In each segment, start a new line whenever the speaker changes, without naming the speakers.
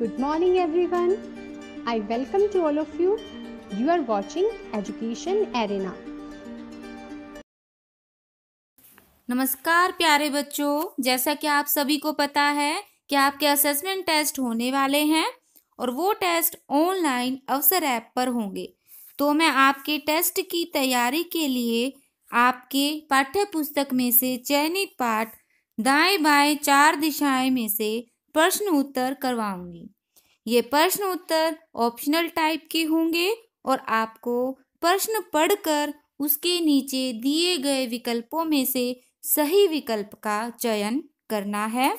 Good morning everyone I welcome to all of you you are watching education Arena. नमस्कार प्यारे बच्चों जैसा कि आप सभी को पता है कि आपके असेसमेंट टेस्ट होने वाले हैं और वो टेस्ट ऑनलाइन अवसर ऐप पर होंगे तो मैं आपके टेस्ट की तैयारी के लिए आपके पाठ्य पुस्तक में से चयनित पाठ दाएं बाएं चार दिशाएं में से प्रश्न उत्तर करवाऊंगी ये प्रश्न उत्तर ऑप्शनल टाइप के होंगे और आपको प्रश्न पढ़कर उसके नीचे दिए गए विकल्पों में से सही विकल्प का चयन करना है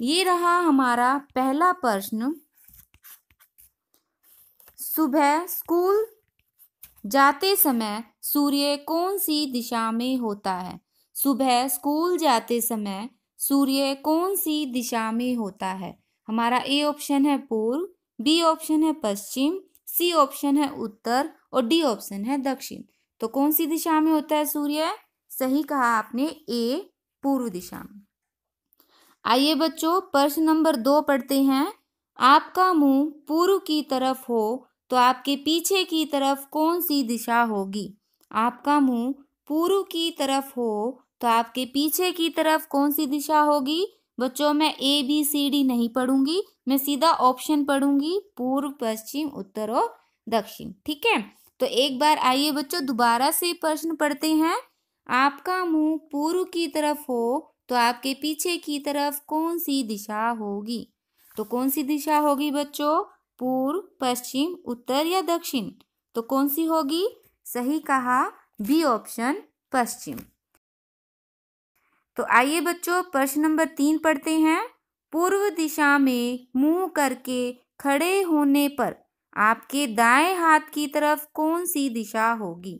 ये रहा हमारा पहला प्रश्न सुबह स्कूल जाते समय सूर्य कौन सी दिशा में होता है सुबह स्कूल जाते समय सूर्य कौन सी दिशा में होता है हमारा ए ऑप्शन है पूर्व बी ऑप्शन है पश्चिम सी ऑप्शन है उत्तर और डी ऑप्शन है दक्षिण तो कौन सी दिशा में होता है सूर्य सही कहा आपने ए पूर्व दिशा में आइए बच्चों प्रश्न नंबर दो पढ़ते हैं आपका मुंह पूर्व की तरफ हो तो आपके पीछे की तरफ कौन सी दिशा होगी आपका मुंह पूर्व की तरफ हो तो आपके पीछे की तरफ कौन सी दिशा होगी बच्चों मैं ए बी सी डी नहीं पढ़ूंगी मैं सीधा ऑप्शन पढ़ूंगी पूर्व पश्चिम उत्तर और दक्षिण ठीक है तो एक बार आइए बच्चों दोबारा से प्रश्न पढ़ते हैं आपका मुंह पूर्व की तरफ हो तो आपके पीछे की तरफ कौन सी दिशा होगी तो कौन सी दिशा होगी बच्चों पूर्व पश्चिम उत्तर या दक्षिण तो कौन सी होगी सही कहा बी ऑप्शन पश्चिम तो आइए बच्चों प्रश्न नंबर तीन पढ़ते हैं पूर्व दिशा में मुंह करके खड़े होने पर आपके दाएं हाथ की तरफ कौन सी दिशा होगी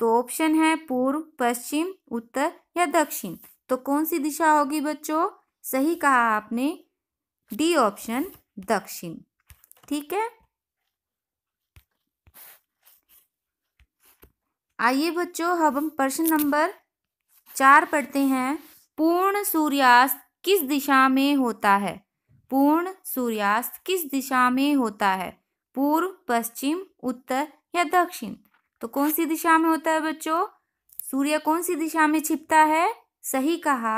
तो ऑप्शन है पूर्व पश्चिम उत्तर या दक्षिण तो कौन सी दिशा होगी बच्चों सही कहा आपने डी ऑप्शन दक्षिण ठीक है आइए बच्चों अब हम प्रश्न नंबर चार पढ़ते हैं पूर्ण सूर्यास्त किस दिशा में होता है पूर्ण सूर्यास्त किस दिशा में होता है पूर्व पश्चिम उत्तर या दक्षिण तो कौन सी दिशा में होता है बच्चों सूर्य कौन सी दिशा में छिपता है सही कहा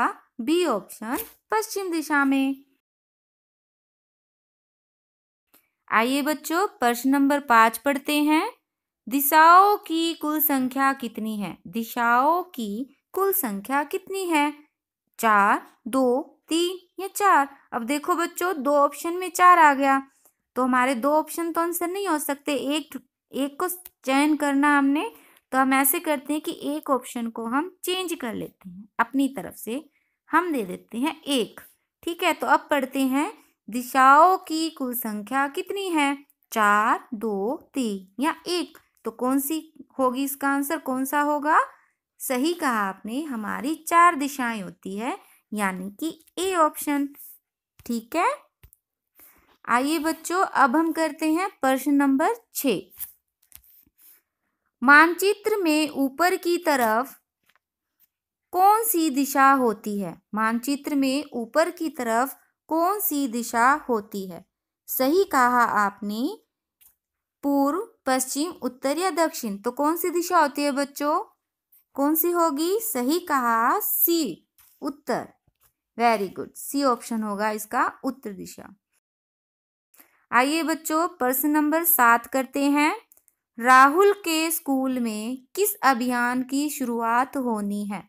बी ऑप्शन पश्चिम दिशा में आइए बच्चों प्रश्न नंबर पांच पढ़ते हैं दिशाओं की कुल संख्या कितनी है दिशाओं की कुल संख्या कितनी है चार दो तीन या चार अब देखो बच्चों दो ऑप्शन में चार आ गया तो हमारे दो ऑप्शन तो आंसर नहीं हो सकते एक एक को चयन करना हमने तो हम ऐसे करते हैं कि एक ऑप्शन को हम चेंज कर लेते हैं अपनी तरफ से हम दे देते हैं एक ठीक है तो अब पढ़ते हैं दिशाओं की कुल संख्या कितनी है चार दो तीन या एक तो कौन सी होगी इसका आंसर कौन सा होगा सही कहा आपने हमारी चार दिशाएं होती है यानी कि ए ऑप्शन ठीक है आइए बच्चों अब हम करते हैं प्रश्न नंबर छ मानचित्र में ऊपर की तरफ कौन सी दिशा होती है मानचित्र में ऊपर की तरफ कौन सी दिशा होती है सही कहा आपने पूर्व पश्चिम उत्तर या दक्षिण तो कौन सी दिशा होती है बच्चों कौन सी होगी सही कहा सी उत्तर वेरी गुड सी ऑप्शन होगा इसका उत्तर दिशा आइए बच्चों प्रश्न नंबर सात करते हैं राहुल के स्कूल में किस अभियान की शुरुआत होनी है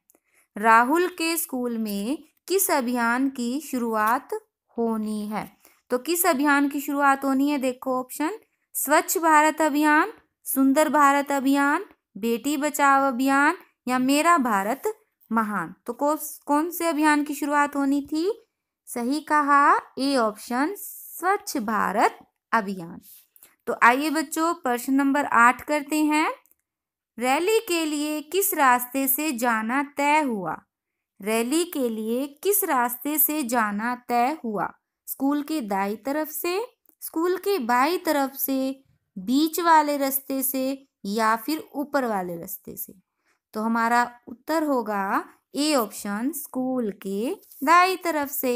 राहुल के स्कूल में किस अभियान की शुरुआत होनी है तो किस अभियान की शुरुआत होनी है देखो ऑप्शन स्वच्छ भारत अभियान सुंदर भारत अभियान बेटी बचाओ अभियान या मेरा भारत महान तो कौन से अभियान की शुरुआत होनी थी सही कहा ए ऑप्शन स्वच्छ भारत अभियान तो आइए बच्चों प्रश्न नंबर आठ करते हैं रैली के लिए किस रास्ते से जाना तय हुआ रैली के लिए किस रास्ते से जाना तय हुआ स्कूल के दाई तरफ से स्कूल के बाई तरफ से बीच वाले रास्ते से या फिर ऊपर वाले रास्ते से तो हमारा उत्तर होगा ए ऑप्शन स्कूल के दाई तरफ से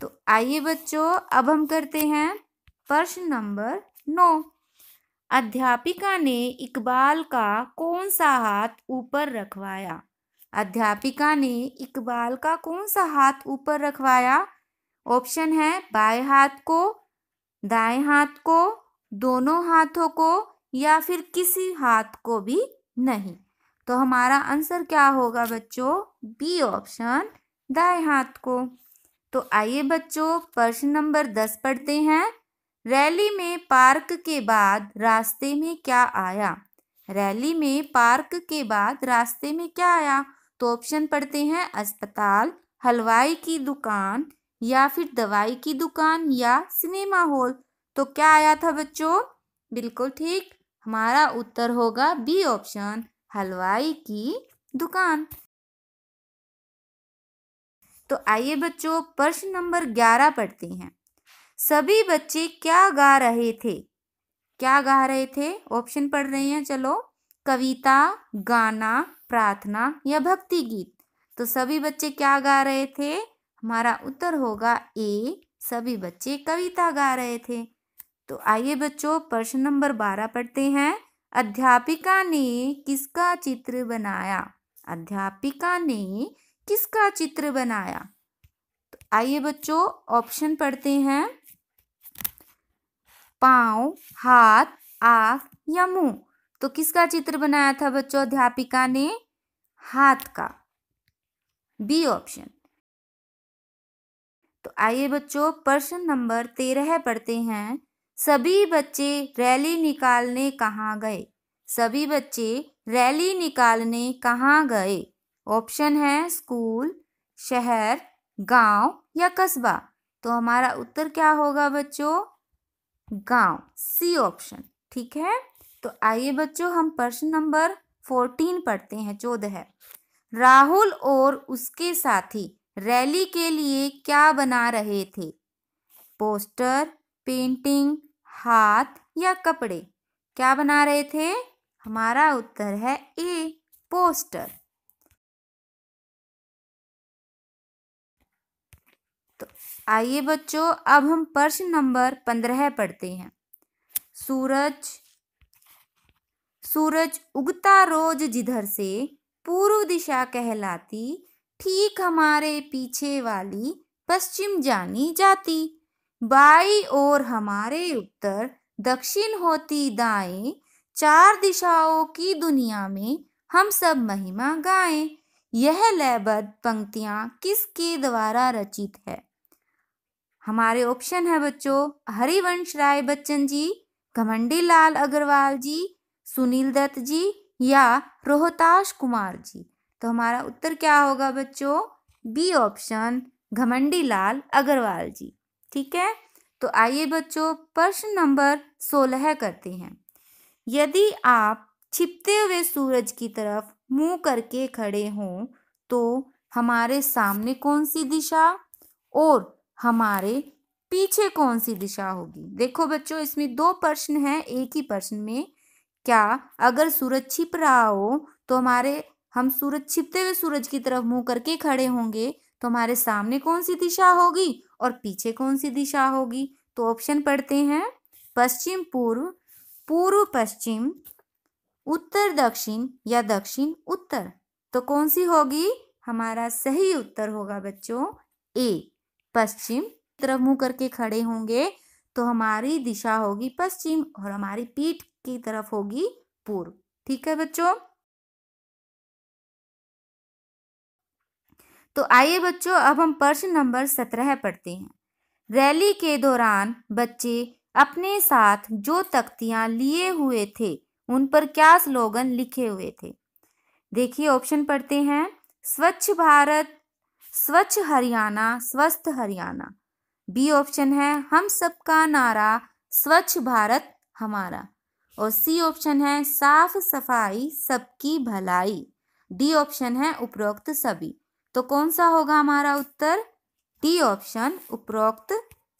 तो आइए बच्चों अब हम करते हैं प्रश्न नंबर नौ अध्यापिका ने इकबाल का कौन सा हाथ ऊपर रखवाया अध्यापिका ने इकबाल का कौन सा हाथ ऊपर रखवाया ऑप्शन है बाएं हाथ को दाएं हाथ को दोनों हाथों को या फिर किसी हाथ को भी नहीं तो हमारा आंसर क्या होगा बच्चों बी ऑप्शन दाएं हाथ को तो आइए बच्चों प्रश्न नंबर दस पढ़ते हैं रैली में पार्क के बाद रास्ते में क्या आया रैली में पार्क के बाद रास्ते में क्या आया तो ऑप्शन पढ़ते हैं अस्पताल हलवाई की दुकान या फिर दवाई की दुकान या सिनेमा हॉल तो क्या आया था बच्चों बिल्कुल ठीक हमारा उत्तर होगा बी ऑप्शन हलवाई की दुकान तो आइए बच्चों प्रश्न नंबर ग्यारह पढ़ते हैं सभी बच्चे क्या गा रहे थे क्या गा रहे थे ऑप्शन पढ़ रहे हैं चलो कविता गाना प्रार्थना या भक्ति गीत तो सभी बच्चे क्या गा रहे थे हमारा उत्तर होगा ए सभी बच्चे कविता गा रहे थे तो आइए बच्चों प्रश्न नंबर बारह पढ़ते हैं अध्यापिका ने किसका चित्र बनाया अध्यापिका ने किसका चित्र बनाया तो आइए बच्चों ऑप्शन पढ़ते हैं पाव हाथ आख या मुंह तो किसका चित्र बनाया था बच्चों अध्यापिका ने हाथ का बी ऑप्शन तो आइए बच्चों प्रश्न नंबर तेरह पढ़ते हैं सभी बच्चे रैली निकालने कहाँ गए सभी बच्चे रैली निकालने कहाँ गए ऑप्शन है स्कूल शहर गांव या कस्बा तो हमारा उत्तर क्या होगा बच्चों गांव सी ऑप्शन ठीक है तो आइए बच्चों हम प्रश्न नंबर फोर्टीन पढ़ते हैं चौदह है राहुल और उसके साथी रैली के लिए क्या बना रहे थे पोस्टर पेंटिंग हाथ या कपड़े क्या बना रहे थे हमारा उत्तर है ए पोस्टर तो आइए बच्चों अब हम प्रश्न नंबर पंद्रह पढ़ते हैं सूरज सूरज उगता रोज जिधर से पूर्व दिशा कहलाती ठीक हमारे पीछे वाली पश्चिम जानी जाती बाई और हमारे उत्तर दक्षिण होती दाएं चार दिशाओं की दुनिया में हम सब महिमा गाएं यह लयबद्ध पंक्तियां किसके द्वारा रचित है हमारे ऑप्शन है बच्चों हरिवंश राय बच्चन जी घमंडी लाल अग्रवाल जी सुनील दत्त जी या रोहताश कुमार जी तो हमारा उत्तर क्या होगा बच्चों बी ऑप्शन घमंडी लाल अग्रवाल जी ठीक है तो आइए बच्चों प्रश्न नंबर सोलह करते हैं यदि आप छिपते हुए सूरज की तरफ मुंह करके खड़े हों तो हमारे सामने कौन सी दिशा और हमारे पीछे कौन सी दिशा होगी देखो बच्चों इसमें दो प्रश्न हैं एक ही प्रश्न में क्या अगर सूरज छिप रहा हो तो हमारे हम सूरज छिपते हुए सूरज की तरफ मुंह करके खड़े होंगे तो हमारे सामने कौन सी दिशा होगी और पीछे कौन सी दिशा होगी तो ऑप्शन पढ़ते हैं पश्चिम पूर्व पूर्व पश्चिम उत्तर दक्षिण या दक्षिण उत्तर तो कौन सी होगी हमारा सही उत्तर होगा बच्चों ए पश्चिम तरफ मुंह करके खड़े होंगे तो हमारी दिशा होगी पश्चिम और हमारी पीठ की तरफ होगी पूर्व ठीक है बच्चों तो आइए बच्चों अब हम प्रश्न नंबर सत्रह पढ़ते हैं रैली के दौरान बच्चे अपने साथ जो तख्तियां लिए हुए थे उन पर क्या स्लोगन लिखे हुए थे देखिए ऑप्शन पढ़ते हैं स्वच्छ भारत स्वच्छ हरियाणा स्वस्थ हरियाणा बी ऑप्शन है हम सबका नारा स्वच्छ भारत हमारा और सी ऑप्शन है साफ सफाई सबकी भलाई डी ऑप्शन है उपरोक्त सभी तो कौन सा होगा हमारा उत्तर टी ऑप्शन उपरोक्त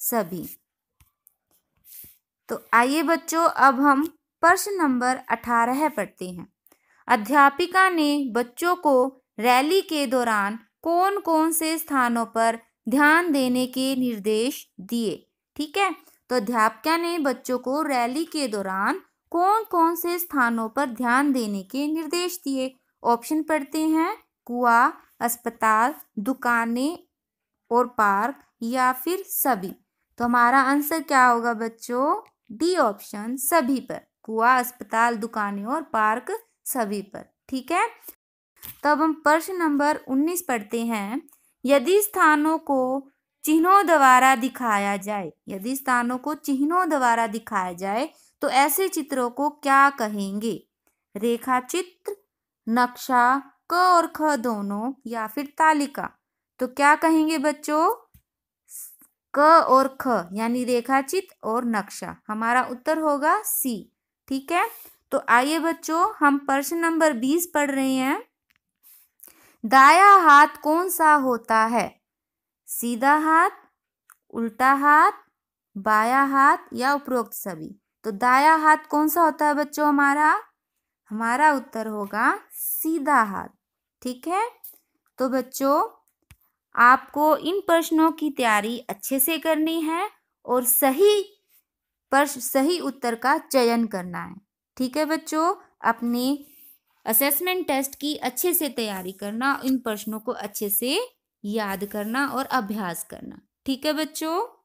सभी तो आइए बच्चों अब हम प्रश्न नंबर अठारह पढ़ते हैं अध्यापिका ने बच्चों को रैली के दौरान कौन कौन से स्थानों पर ध्यान देने के निर्देश दिए ठीक है तो अध्यापिका ने बच्चों को रैली के दौरान कौन कौन से स्थानों पर ध्यान देने के निर्देश दिए ऑप्शन पढ़ते हैं कुआ अस्पताल दुकानें और पार्क या फिर सभी तो हमारा आंसर क्या होगा बच्चों डी ऑप्शन सभी पर कुआ अस्पताल दुकानें और पार्क सभी पर ठीक है तब तो हम प्रश्न नंबर उन्नीस पढ़ते हैं यदि स्थानों को चिन्हों द्वारा दिखाया जाए यदि स्थानों को चिन्हों द्वारा दिखाया जाए तो ऐसे चित्रों को क्या कहेंगे रेखा चित्र नक्शा क और ख दोनों या फिर तालिका तो क्या कहेंगे बच्चों क और ख यानी रेखाचित्र और नक्शा हमारा उत्तर होगा सी ठीक है तो आइए बच्चों हम प्रश्न नंबर बीस पढ़ रहे हैं दाया हाथ कौन सा होता है सीधा हाथ उल्टा हाथ बाया हाथ या उपरोक्त सभी तो दाया हाथ कौन सा होता है बच्चों हमारा हमारा उत्तर होगा सीधा हाथ ठीक है तो बच्चों आपको इन प्रश्नों की तैयारी अच्छे से करनी है और सही प्रश्न सही उत्तर का चयन करना है ठीक है बच्चों अपने असेसमेंट टेस्ट की अच्छे से तैयारी करना इन प्रश्नों को अच्छे से याद करना और अभ्यास करना ठीक है बच्चों